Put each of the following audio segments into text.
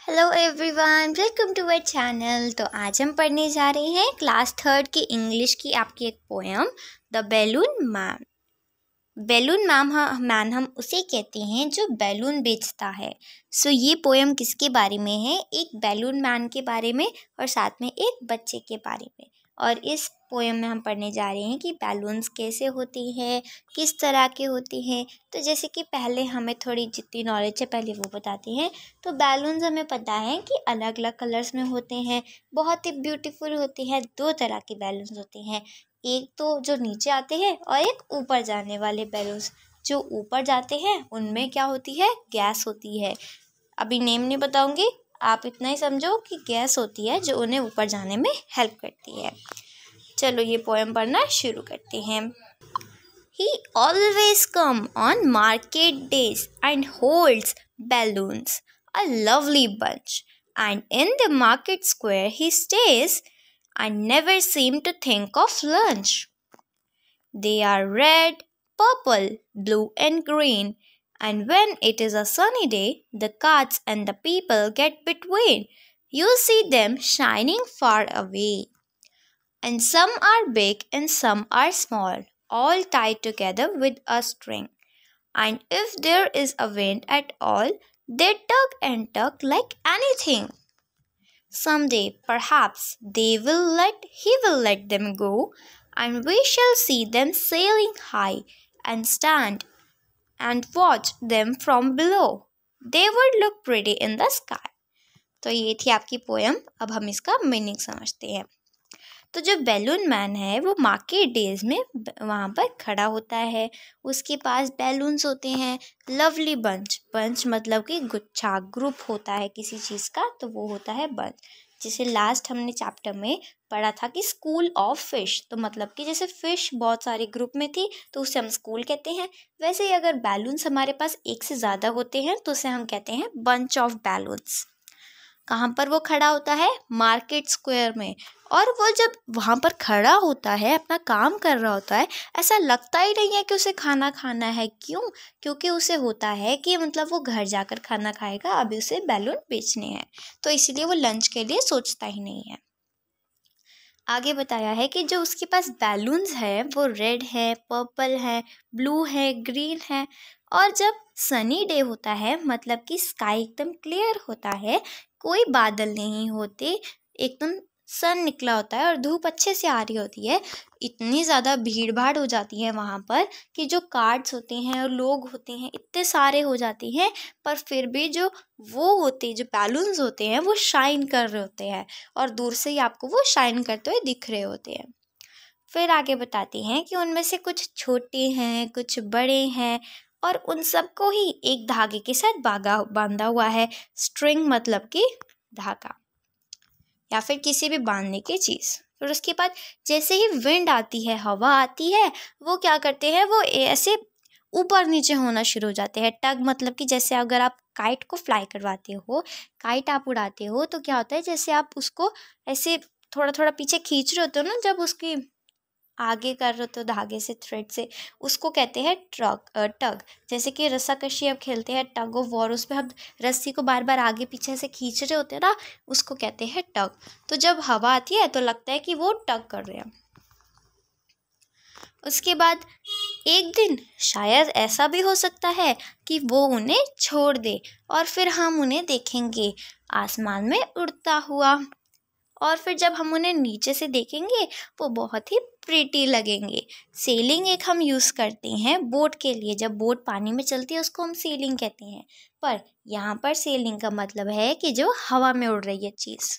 Hello everyone welcome to our channel तो आज हम पढ़ने जा रहे हैं क्लास थर्ड की इंग्लिश की आपकी एक poem the balloon man balloon man man हम उसे कहते हैं जो बैलून बेचता है सो so, ये पोएम किसके बारे में है एक बैलून मैन के बारे में और साथ में एक बच्चे के बारे में और इस पोएम में हम पढ़ने जा रहे हैं कि बैलून्स कैसे होती हैं किस तरह के होती हैं तो जैसे कि पहले हमें थोड़ी जितनी नॉलेज है पहले वो बताती हैं तो बैलून्स हमें पता है कि अलग अलग कलर्स में होते हैं बहुत ही ब्यूटीफुल होते हैं दो तरह के बैलून्स होते हैं एक तो जो नीचे आते हैं और एक ऊपर जाने वाले बैलून्स जो ऊपर जाते हैं उनमें क्या होती है गैस होती है अभी नेम नहीं बताऊँगी आप इतना ही समझो कि गैस होती है जो उन्हें ऊपर जाने में हेल्प करती है चलो ये पोएम पढ़ना शुरू करते हैं he always come on market days and holds balloons a lovely bunch and in the market square he stays and never seems to think of lunch. They are red, purple, blue, and green, and when it is a sunny day, the carts and the people get between. You see them shining far away and some are big and some are small, all tied together with a string. And if there is a wind at all, they tug and tug like anything. Someday, perhaps, they will let, he will let them go, and we shall see them sailing high and stand and watch them from below. They would look pretty in the sky. तो ये थी आपकी poem अब हम इसका meaning समझते हैं तो जो बैलून मैन है वो मार्केट डेज में वहाँ पर खड़ा होता है उसके पास बैलून्स होते हैं लवली बंच बंच मतलब कि गुच्छा ग्रुप होता है किसी चीज़ का तो वो होता है बंच जिसे लास्ट हमने चैप्टर में पढ़ा था कि स्कूल ऑफ फिश तो मतलब कि जैसे फिश बहुत सारे ग्रुप में थी तो उसे हम स्कूल कहते हैं वैसे ही अगर बैलून्स हमारे पास एक से ज़्यादा होते हैं तो उसे हम कहते हैं बंच ऑफ बैलून्स कहाँ पर वो खड़ा होता है मार्केट स्क्वायर में और वो जब वहाँ पर खड़ा होता है अपना काम कर रहा होता है ऐसा लगता ही नहीं है कि उसे खाना खाना है क्यों क्योंकि उसे होता है कि मतलब वो घर जाकर खाना खाएगा अभी उसे बैलून बेचने हैं तो इसीलिए वो लंच के लिए सोचता ही नहीं है आगे बताया है कि जो उसके पास बैलून्स हैं वो रेड है पर्पल है ब्लू है ग्रीन है और जब सनी डे होता है मतलब कि स्काई एकदम क्लियर होता है कोई बादल नहीं होते एकदम तो सन निकला होता है और धूप अच्छे से आ रही होती है इतनी ज़्यादा भीड़ भाड़ हो जाती है वहाँ पर कि जो कार्ड्स होते हैं और लोग होते हैं इतने सारे हो जाते हैं पर फिर भी जो वो होते जो बैलून्स होते हैं वो शाइन कर रहे होते हैं और दूर से ही आपको वो शाइन करते हुए दिख रहे होते हैं फिर आगे बताते हैं कि उनमें से कुछ छोटे हैं कुछ बड़े हैं और उन सबको ही एक धागे के साथ बागा बांधा हुआ है स्ट्रिंग मतलब कि धागा या फिर किसी भी बांधने की चीज़ फिर उसके बाद जैसे ही विंड आती है हवा आती है वो क्या करते हैं वो ऐसे ऊपर नीचे होना शुरू हो जाते हैं टग मतलब कि जैसे अगर आप काइट को फ्लाई करवाते हो काइट आप उड़ाते हो तो क्या होता है जैसे आप उसको ऐसे थोड़ा थोड़ा पीछे खींच रहे होते हो ना जब उसकी आगे कर रहे तो धागे से थ्रेड से उसको कहते हैं ट्रक टग जैसे कि रस्साकशी अब खेलते हैं टग ऑफ वॉर पर हम रस्सी को बार बार आगे पीछे से खींच रहे होते हैं ना उसको कहते हैं टग तो जब हवा आती है तो लगता है कि वो टग कर रहे हैं उसके बाद एक दिन शायद ऐसा भी हो सकता है कि वो उन्हें छोड़ दे और फिर हम उन्हें देखेंगे आसमान में उड़ता हुआ और फिर जब हम उन्हें नीचे से देखेंगे वो बहुत ही प्रिटी लगेंगे सेलिंग एक हम यूज़ करते हैं बोट के लिए जब बोट पानी में चलती है उसको हम सेलिंग कहते हैं पर यहाँ पर सेलिंग का मतलब है कि जो हवा में उड़ रही है चीज़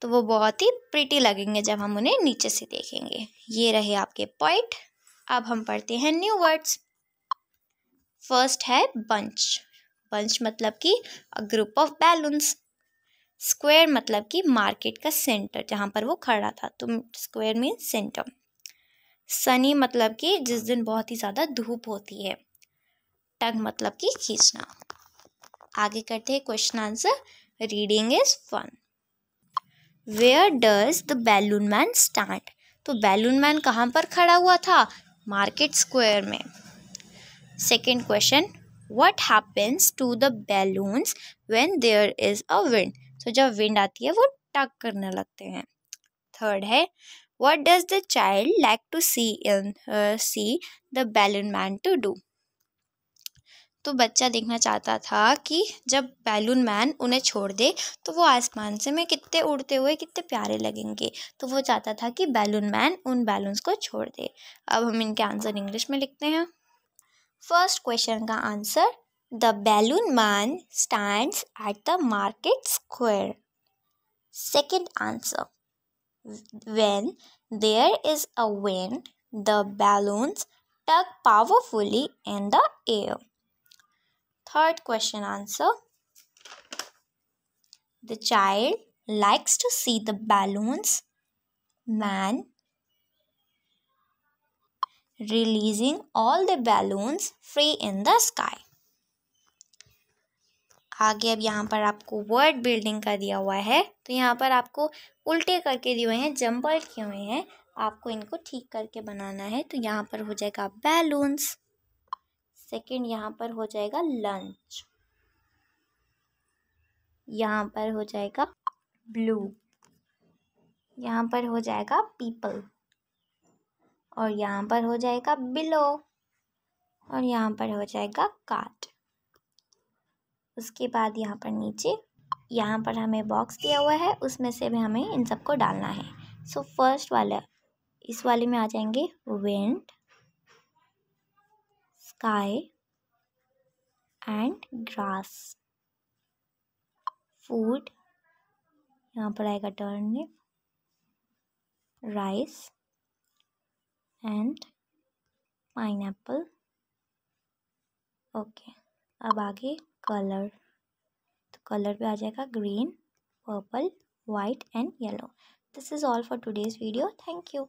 तो वो बहुत ही प्रिटी लगेंगे जब हम उन्हें नीचे से देखेंगे ये रहे आपके पॉइंट अब हम पढ़ते हैं न्यू वर्ड्स फर्स्ट है बंच बंच मतलब कि ग्रुप ऑफ बैलून्स स्क्वायर मतलब कि मार्केट का सेंटर जहाँ पर वो खड़ा था तो स्क्वायर मीन्स सेंटर सनी मतलब कि जिस दिन बहुत ही ज़्यादा धूप होती है टग मतलब कि खींचना आगे करते हैं question answer reading is fun where does the balloon man stand तो बैलून मैन कहाँ पर खड़ा हुआ था मार्केट स्क्वायर में second question what happens to the balloons when there is a wind तो जब विंड आती है वो टक करने लगते हैं थर्ड है what does the child like to see in see the balloon man to do तो बच्चा देखना चाहता था कि जब बैलून मैन उन्हें छोड़ दे तो वो आसमान से में कितने उड़ते हुए कितने प्यारे लगेंगे तो वो चाहता था कि बैलून मैन उन बैलून्स को छोड़ दे अब हम इनके आंसर इंग्लिश में लिखते हैं फर्स्ट क्वेश्चन का answer The balloon man stands at the market square. Second answer. When there is a wind, the balloons tug powerfully in the air. Third question answer. The child likes to see the balloons. Man releasing all the balloons free in the sky. आगे अब यहाँ पर आपको word building का दिया हुआ है तो यहाँ पर आपको उल्टे करके दिए हुए हैं जम्बल किए हुए हैं आपको इनको ठीक करके बनाना है तो यहाँ पर हो जाएगा बैलून्स सेकेंड यहाँ पर हो जाएगा लंच यहाँ पर हो जाएगा ब्लू यहाँ पर हो जाएगा पीपल और यहाँ पर हो जाएगा बिलो और यहाँ पर हो जाएगा काट उसके बाद यहाँ पर नीचे यहाँ पर हमें बॉक्स दिया हुआ है उसमें से भी हमें इन सबको डालना है सो फर्स्ट वाला इस वाले में आ जाएंगे wind sky and grass food यहाँ पर आएगा turnip rice and pine okay अब आगे कलर तो कलर पे आ जाएगा green purple white and yellow this is all for today's video thank you